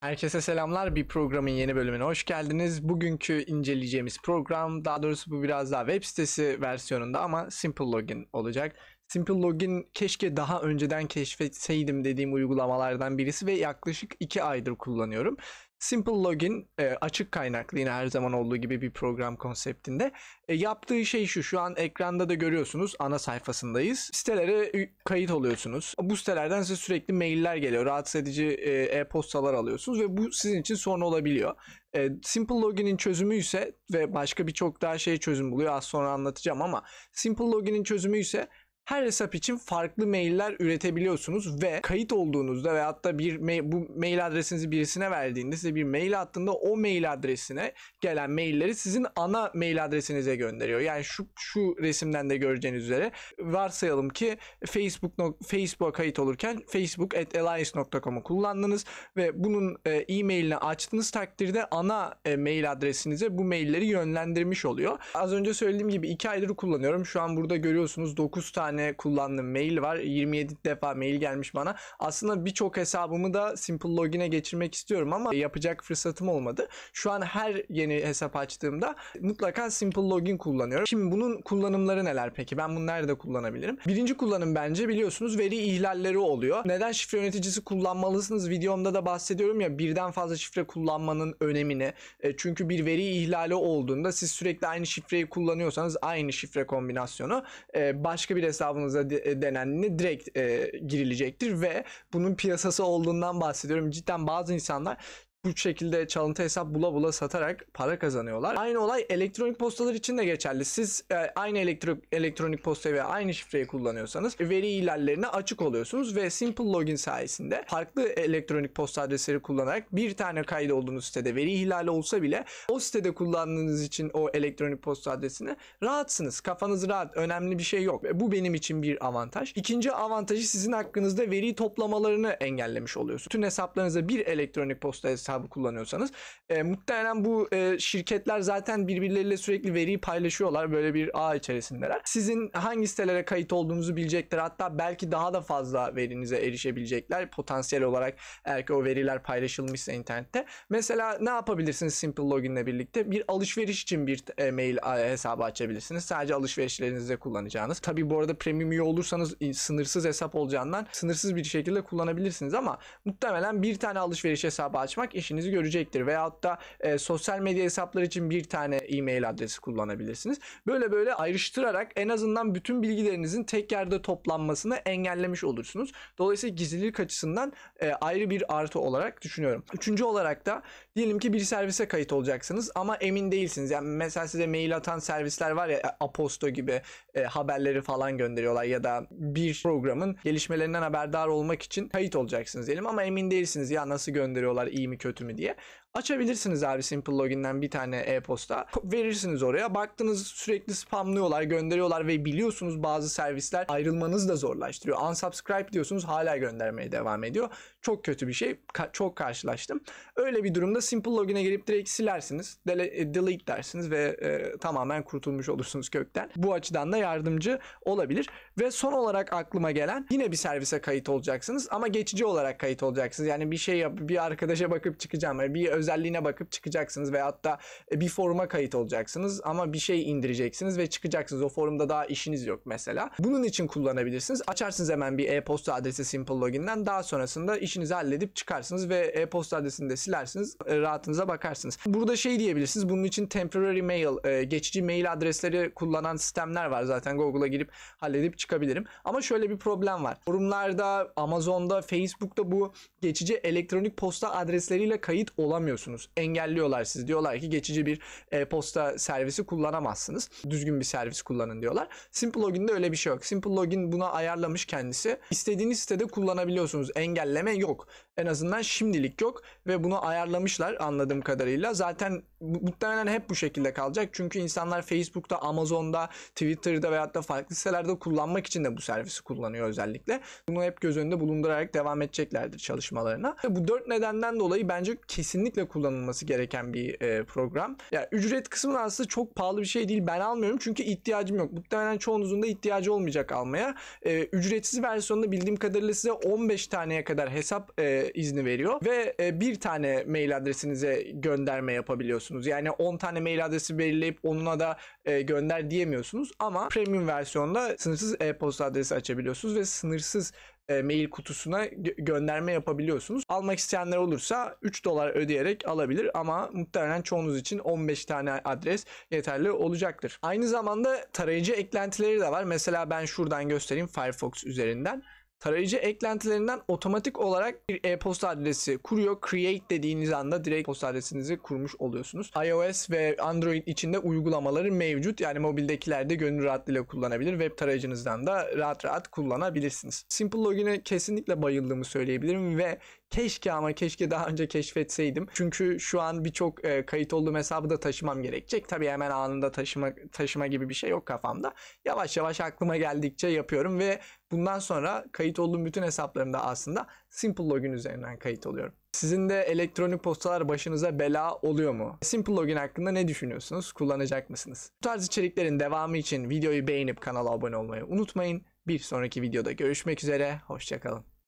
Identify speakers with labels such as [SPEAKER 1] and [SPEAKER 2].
[SPEAKER 1] Herkese selamlar. Bir programın yeni bölümüne hoş geldiniz. Bugünkü inceleyeceğimiz program, daha doğrusu bu biraz daha web sitesi versiyonunda ama Simple Login olacak. Simple Login keşke daha önceden keşfetseydim dediğim uygulamalardan birisi ve yaklaşık 2 aydır kullanıyorum. Simple Login e, açık kaynaklı yine her zaman olduğu gibi bir program konseptinde. E, yaptığı şey şu şu an ekranda da görüyorsunuz ana sayfasındayız. Sitelere kayıt oluyorsunuz. Bu sitelerden size sürekli mailler geliyor. Rahatsız edici e, e-postalar alıyorsunuz ve bu sizin için sorun olabiliyor. Simple Login'in çözümü ise ve başka birçok daha şey çözüm buluyor az sonra anlatacağım ama Simple Login'in çözümü ise her hesap için farklı mailler üretebiliyorsunuz ve kayıt olduğunuzda veyahut da bir bu mail adresinizi birisine verdiğinde size bir mail attığında o mail adresine gelen mailleri sizin ana mail adresinize gönderiyor. Yani şu şu resimden de göreceğiniz üzere varsayalım ki Facebook Facebook'a kayıt olurken facebook at kullandınız ve bunun e, e-mailini açtığınız takdirde ana e, mail adresinize bu mailleri yönlendirmiş oluyor. Az önce söylediğim gibi 2 aydır kullanıyorum. Şu an burada görüyorsunuz 9 tane tane kullandığım mail var. 27 defa mail gelmiş bana. Aslında birçok hesabımı da Simple Login'e geçirmek istiyorum ama yapacak fırsatım olmadı. Şu an her yeni hesap açtığımda mutlaka Simple Login kullanıyorum. Şimdi bunun kullanımları neler peki? Ben bunu nerede kullanabilirim? Birinci kullanım bence biliyorsunuz veri ihlalleri oluyor. Neden şifre yöneticisi kullanmalısınız? Videomda da bahsediyorum ya birden fazla şifre kullanmanın önemini. E, çünkü bir veri ihlali olduğunda siz sürekli aynı şifreyi kullanıyorsanız aynı şifre kombinasyonu e, başka bir hesap hesabınıza de, e, denendiğinde direkt e, girilecektir ve bunun piyasası olduğundan bahsediyorum. Cidden bazı insanlar bu şekilde çalıntı hesap bula bula satarak para kazanıyorlar. Aynı olay elektronik postalar için de geçerli. Siz e, aynı elektro, elektronik postayı ve aynı şifreyi kullanıyorsanız veri ihlallerine açık oluyorsunuz ve Simple Login sayesinde farklı elektronik posta adresleri kullanarak bir tane kaydı olduğunuz sitede veri ihlali olsa bile o sitede kullandığınız için o elektronik posta adresine rahatsınız. Kafanız rahat. Önemli bir şey yok. Bu benim için bir avantaj. İkinci avantajı sizin hakkınızda veri toplamalarını engellemiş oluyorsunuz. Tüm hesaplarınıza bir elektronik posta hesabı hesabı kullanıyorsanız. E, muhtemelen bu e, şirketler zaten birbirleriyle sürekli veriyi paylaşıyorlar. Böyle bir ağ içerisindeler. Sizin hangi sitelere kayıt olduğunuzu bilecekler. Hatta belki daha da fazla verinize erişebilecekler. Potansiyel olarak eğer ki o veriler paylaşılmışsa internette. Mesela ne yapabilirsiniz Simple Login ile birlikte? Bir alışveriş için bir e, mail hesabı açabilirsiniz. Sadece alışverişlerinizde kullanacağınız. Tabi bu arada premium üye olursanız sınırsız hesap olacağından sınırsız bir şekilde kullanabilirsiniz ama muhtemelen bir tane alışveriş hesabı açmak işinizi görecektir. Veyahut da e, sosyal medya hesapları için bir tane e-mail adresi kullanabilirsiniz. Böyle böyle ayrıştırarak en azından bütün bilgilerinizin tek yerde toplanmasını engellemiş olursunuz. Dolayısıyla gizlilik açısından e, ayrı bir artı olarak düşünüyorum. Üçüncü olarak da diyelim ki bir servise kayıt olacaksınız ama emin değilsiniz. Yani mesela size mail atan servisler var ya e, Aposto gibi e, haberleri falan gönderiyorlar ya da bir programın gelişmelerinden haberdar olmak için kayıt olacaksınız diyelim ama emin değilsiniz ya nasıl gönderiyorlar iyi mi kötü kötü mü diye. Açabilirsiniz abi Simple Login'den bir tane e-posta. Verirsiniz oraya. Baktınız sürekli spamlıyorlar, gönderiyorlar ve biliyorsunuz bazı servisler ayrılmanızı da zorlaştırıyor. Unsubscribe diyorsunuz hala göndermeye devam ediyor. Çok kötü bir şey. Ka- çok karşılaştım. Öyle bir durumda Simple Login'e gelip direkt silersiniz. Dele- e, delete dersiniz ve e, tamamen kurtulmuş olursunuz kökten. Bu açıdan da yardımcı olabilir. Ve son olarak aklıma gelen yine bir servise kayıt olacaksınız ama geçici olarak kayıt olacaksınız. Yani bir şey yap bir arkadaşa bakıp çıkacağım. Yani bir özelliğine bakıp çıkacaksınız veya hatta e, bir foruma kayıt olacaksınız ama bir şey indireceksiniz ve çıkacaksınız. O forumda daha işiniz yok mesela. Bunun için kullanabilirsiniz. Açarsınız hemen bir e-posta adresi Simple Login'den. Daha sonrasında işinizi halledip çıkarsınız ve e-posta adresini de silersiniz. E, rahatınıza bakarsınız. Burada şey diyebilirsiniz. Bunun için temporary mail, e, geçici mail adresleri kullanan sistemler var zaten. Google'a girip halledip çıkabilirim. Ama şöyle bir problem var. Forumlarda, Amazon'da, Facebook'ta bu geçici elektronik posta adresleriyle kayıt olamıyor kullanamıyorsunuz. Engelliyorlar sizi. Diyorlar ki geçici bir e, posta servisi kullanamazsınız. Düzgün bir servis kullanın diyorlar. Simple Login'de öyle bir şey yok. Simple Login buna ayarlamış kendisi. İstediğiniz sitede kullanabiliyorsunuz. Engelleme yok. En azından şimdilik yok ve bunu ayarlamışlar anladığım kadarıyla. Zaten muhtemelen hep bu şekilde kalacak. Çünkü insanlar Facebook'ta, Amazon'da, Twitter'da veyahut da farklı sitelerde kullanmak için de bu servisi kullanıyor özellikle. Bunu hep göz önünde bulundurarak devam edeceklerdir çalışmalarına. Bu dört nedenden dolayı bence kesinlikle kesinlikle kullanılması gereken bir e, program. Yani ücret kısmı aslında çok pahalı bir şey değil. Ben almıyorum çünkü ihtiyacım yok. Muhtemelen çoğunuzun da ihtiyacı olmayacak almaya. E, ücretsiz versiyonunda bildiğim kadarıyla size 15 taneye kadar hesap e, izni veriyor ve e, bir tane mail adresinize gönderme yapabiliyorsunuz. Yani 10 tane mail adresi belirleyip onuna da e, gönder diyemiyorsunuz ama premium versiyonda sınırsız e-posta adresi açabiliyorsunuz ve sınırsız e, mail kutusuna gö- gönderme yapabiliyorsunuz. Almak isteyenler olursa 3 dolar ödeyerek alabilir ama muhtemelen çoğunuz için 15 tane adres yeterli olacaktır. Aynı zamanda tarayıcı eklentileri de var. Mesela ben şuradan göstereyim Firefox üzerinden. Tarayıcı eklentilerinden otomatik olarak bir e-posta adresi kuruyor. Create dediğiniz anda direkt posta adresinizi kurmuş oluyorsunuz. iOS ve Android içinde uygulamaları mevcut. Yani mobildekiler de gönül rahatlığıyla kullanabilir. Web tarayıcınızdan da rahat rahat kullanabilirsiniz. Simple Login'e kesinlikle bayıldığımı söyleyebilirim ve Keşke ama keşke daha önce keşfetseydim. Çünkü şu an birçok e, kayıt olduğum hesabı da taşımam gerekecek. tabi hemen anında taşıma taşıma gibi bir şey yok kafamda. Yavaş yavaş aklıma geldikçe yapıyorum ve bundan sonra kayıt olduğum bütün hesaplarımda aslında Simple Login üzerinden kayıt oluyorum. Sizin de elektronik postalar başınıza bela oluyor mu? Simple Login hakkında ne düşünüyorsunuz? Kullanacak mısınız? Bu tarz içeriklerin devamı için videoyu beğenip kanala abone olmayı unutmayın. Bir sonraki videoda görüşmek üzere. Hoşçakalın.